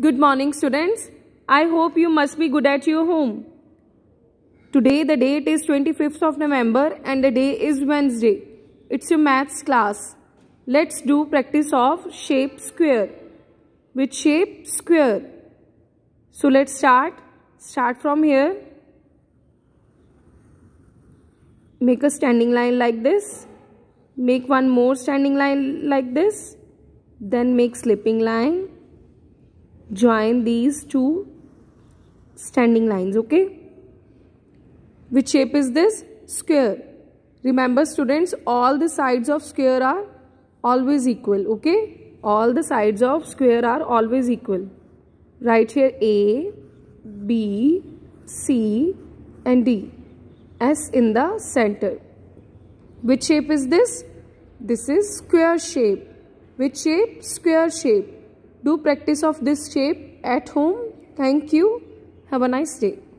Good morning students. I hope you must be good at your home. Today the date is 25th of November and the day is Wednesday. It's your maths class. Let's do practice of shape square. With shape square. So let's start. Start from here. Make a standing line like this. Make one more standing line like this. Then make slipping line join these two standing lines okay which shape is this square remember students all the sides of square are always equal okay all the sides of square are always equal write here a b c and d s in the center which shape is this this is square shape which shape square shape do practice of this shape at home. Thank you. Have a nice day.